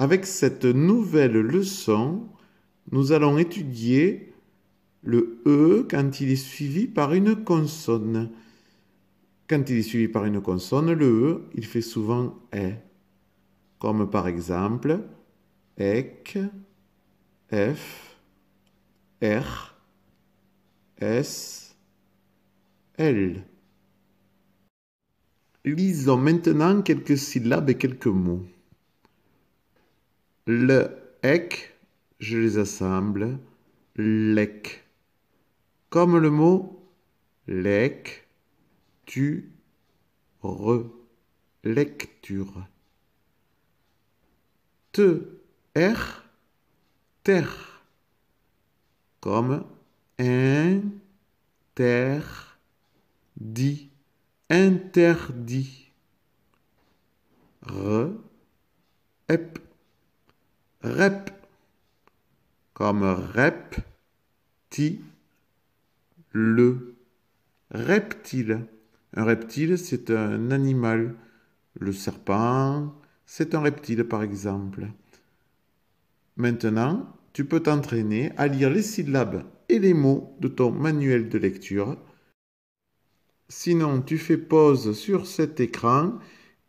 Avec cette nouvelle leçon, nous allons étudier le E quand il est suivi par une consonne. Quand il est suivi par une consonne, le E, il fait souvent E. Comme par exemple, EC, F, R, S, L. Lisons maintenant quelques syllabes et quelques mots le, je les assemble, lec. Comme le mot lec, tu, re, lecture. Te, er, terre. Comme un terre, dit, interdit. Re, ep, rep, comme rep, ti, le, reptile. Un reptile, c'est un animal. Le serpent, c'est un reptile, par exemple. Maintenant, tu peux t'entraîner à lire les syllabes et les mots de ton manuel de lecture. Sinon, tu fais pause sur cet écran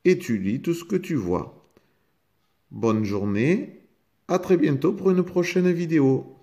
et tu lis tout ce que tu vois. Bonne journée a très bientôt pour une prochaine vidéo.